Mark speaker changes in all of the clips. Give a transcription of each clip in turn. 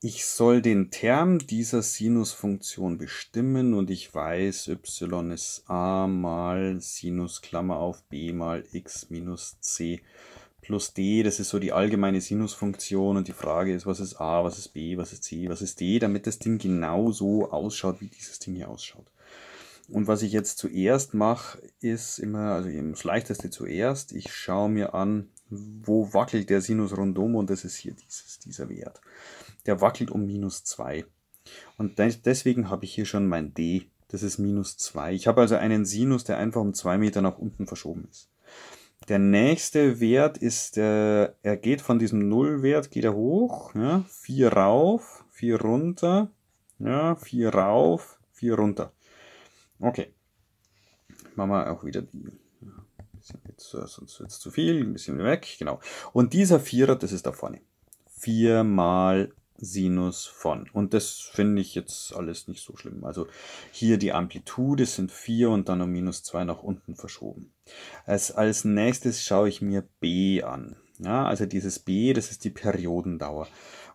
Speaker 1: ich soll den Term dieser Sinusfunktion bestimmen und ich weiß, y ist a mal Sinus, Klammer auf, b mal x minus c plus d. Das ist so die allgemeine Sinusfunktion und die Frage ist, was ist a, was ist b, was ist c, was ist d, damit das Ding genau so ausschaut, wie dieses Ding hier ausschaut. Und was ich jetzt zuerst mache, ist immer, also eben das leichteste zuerst, ich schaue mir an, wo wackelt der Sinus rundum und das ist hier dieses, dieser Wert. Der wackelt um minus 2. Und deswegen habe ich hier schon mein D, das ist minus 2. Ich habe also einen Sinus, der einfach um 2 Meter nach unten verschoben ist. Der nächste Wert ist, äh, er geht von diesem Nullwert, geht er hoch, ja, 4 rauf, 4 runter, ja, 4 rauf, 4 runter. Okay, machen wir auch wieder die Jetzt, äh, sonst wird es zu viel, ein bisschen weg, genau. Und dieser Vierer, das ist da vorne. 4 mal Sinus von. Und das finde ich jetzt alles nicht so schlimm. Also hier die Amplitude sind 4 und dann um minus 2 nach unten verschoben. Als, als nächstes schaue ich mir b an. Ja, also dieses b, das ist die Periodendauer.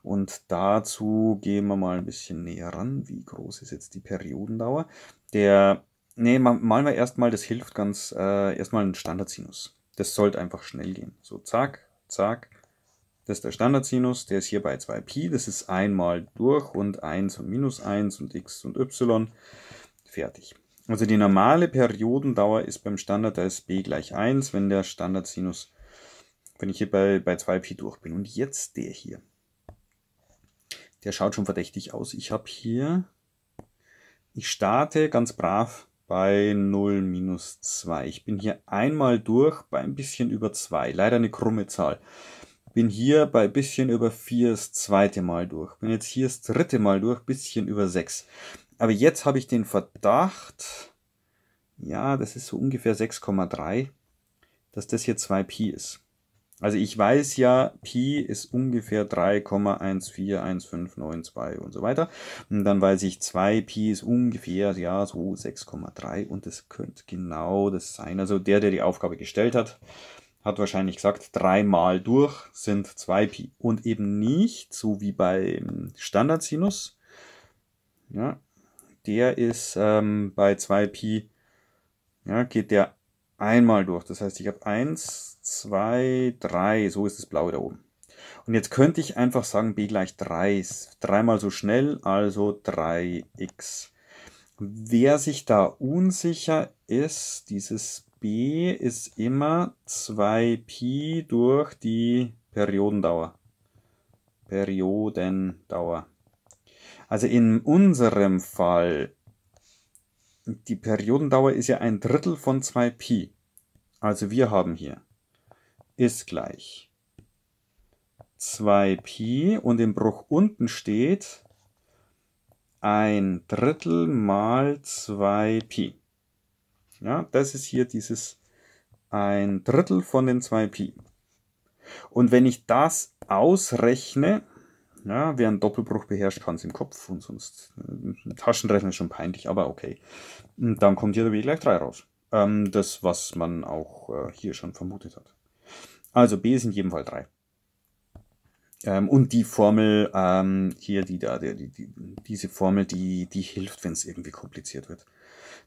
Speaker 1: Und dazu gehen wir mal ein bisschen näher ran. Wie groß ist jetzt die Periodendauer? Der Nee, malen wir erstmal, das hilft ganz, äh, erstmal einen Standardsinus. Das sollte einfach schnell gehen. So, zack, zack. Das ist der Standardsinus, der ist hier bei 2pi. Das ist einmal durch und 1 und minus 1 und x und y. Fertig. Also die normale Periodendauer ist beim Standard, da ist b gleich 1, wenn der Standardsinus, wenn ich hier bei, bei 2pi durch bin. Und jetzt der hier. Der schaut schon verdächtig aus. Ich habe hier, ich starte ganz brav bei 0 minus 2. Ich bin hier einmal durch bei ein bisschen über 2. Leider eine krumme Zahl. Bin hier bei ein bisschen über 4 das zweite Mal durch. Bin jetzt hier das dritte Mal durch, bisschen über 6. Aber jetzt habe ich den Verdacht, ja, das ist so ungefähr 6,3, dass das hier 2pi ist. Also ich weiß ja, Pi ist ungefähr 3,141592 und so weiter. Und dann weiß ich, 2Pi ist ungefähr, ja, so 6,3 und das könnte genau das sein. Also der, der die Aufgabe gestellt hat, hat wahrscheinlich gesagt, dreimal durch sind 2Pi und eben nicht, so wie beim Standardsinus, ja, der ist ähm, bei 2Pi, ja, geht der einmal durch. Das heißt, ich habe eins, zwei, drei. So ist das Blaue da oben. Und jetzt könnte ich einfach sagen, b gleich 3. Dreimal so schnell, also 3x. Wer sich da unsicher ist, dieses b ist immer 2pi durch die Periodendauer. Periodendauer. Also in unserem Fall, die Periodendauer ist ja ein Drittel von 2pi. Also wir haben hier ist gleich 2pi und im Bruch unten steht ein Drittel mal 2pi. Ja, das ist hier dieses ein Drittel von den 2pi. Und wenn ich das ausrechne, ja, wer einen Doppelbruch beherrscht, kann es im Kopf und sonst äh, Taschenrechnen ist schon peinlich, aber okay. Und dann kommt hier der W gleich 3 raus. Ähm, das, was man auch äh, hier schon vermutet hat. Also B ist in jedem Fall 3. Ähm, und die Formel ähm, hier, die da, die, die, diese Formel, die, die hilft, wenn es irgendwie kompliziert wird.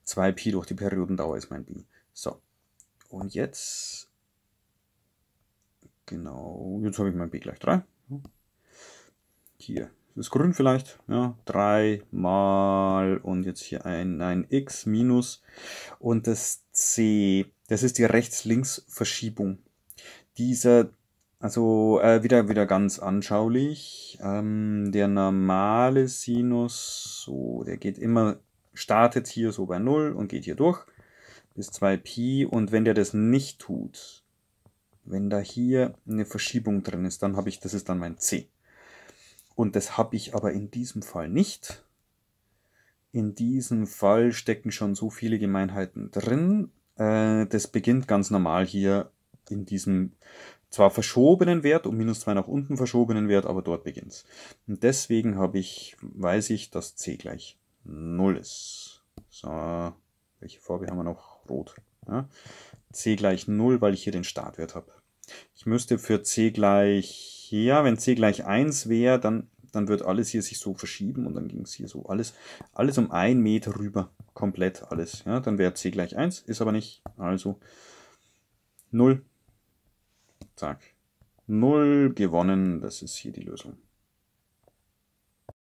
Speaker 1: 2pi durch die Periodendauer ist mein B. So. Und jetzt. Genau. Jetzt habe ich mein B gleich 3. Hier ist grün vielleicht, ja, 3 mal und jetzt hier ein, ein x minus und das c, das ist die Rechts-Links-Verschiebung. Dieser, also äh, wieder, wieder ganz anschaulich, ähm, der normale Sinus, so, der geht immer, startet hier so bei 0 und geht hier durch bis 2pi und wenn der das nicht tut, wenn da hier eine Verschiebung drin ist, dann habe ich, das ist dann mein c. Und das habe ich aber in diesem Fall nicht. In diesem Fall stecken schon so viele Gemeinheiten drin. Äh, das beginnt ganz normal hier in diesem zwar verschobenen Wert, um minus 2 nach unten verschobenen Wert, aber dort beginnt es. Und deswegen habe ich, weiß ich, dass c gleich 0 ist. So, welche Farbe haben wir noch? Rot. Ja. c gleich 0, weil ich hier den Startwert habe. Ich müsste für c gleich her, wenn c gleich 1 wäre, dann, dann wird alles hier sich so verschieben und dann ging es hier so alles, alles um 1 Meter rüber, komplett alles. Ja, dann wäre c gleich 1, ist aber nicht, also 0, zack, 0 gewonnen, das ist hier die Lösung.